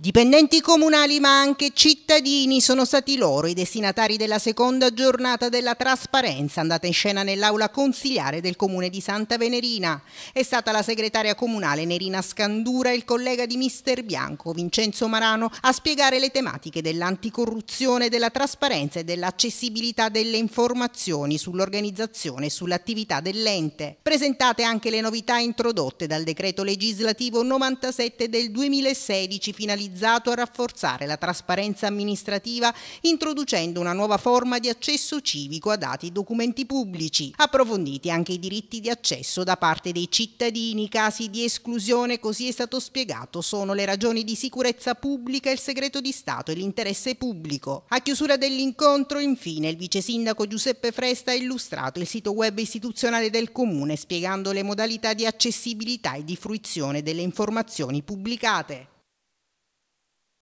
Dipendenti comunali ma anche cittadini sono stati loro i destinatari della seconda giornata della trasparenza andata in scena nell'aula consigliare del comune di Santa Venerina. È stata la segretaria comunale Nerina Scandura e il collega di Mister Bianco Vincenzo Marano a spiegare le tematiche dell'anticorruzione, della trasparenza e dell'accessibilità delle informazioni sull'organizzazione e sull'attività dell'ente. Presentate anche le novità introdotte dal decreto legislativo 97 del 2016 finalizzato finalizzato a rafforzare la trasparenza amministrativa introducendo una nuova forma di accesso civico a dati e documenti pubblici, approfonditi anche i diritti di accesso da parte dei cittadini, i casi di esclusione, così è stato spiegato, sono le ragioni di sicurezza pubblica, il segreto di Stato e l'interesse pubblico. A chiusura dell'incontro, infine, il vice sindaco Giuseppe Fresta ha illustrato il sito web istituzionale del comune spiegando le modalità di accessibilità e di fruizione delle informazioni pubblicate.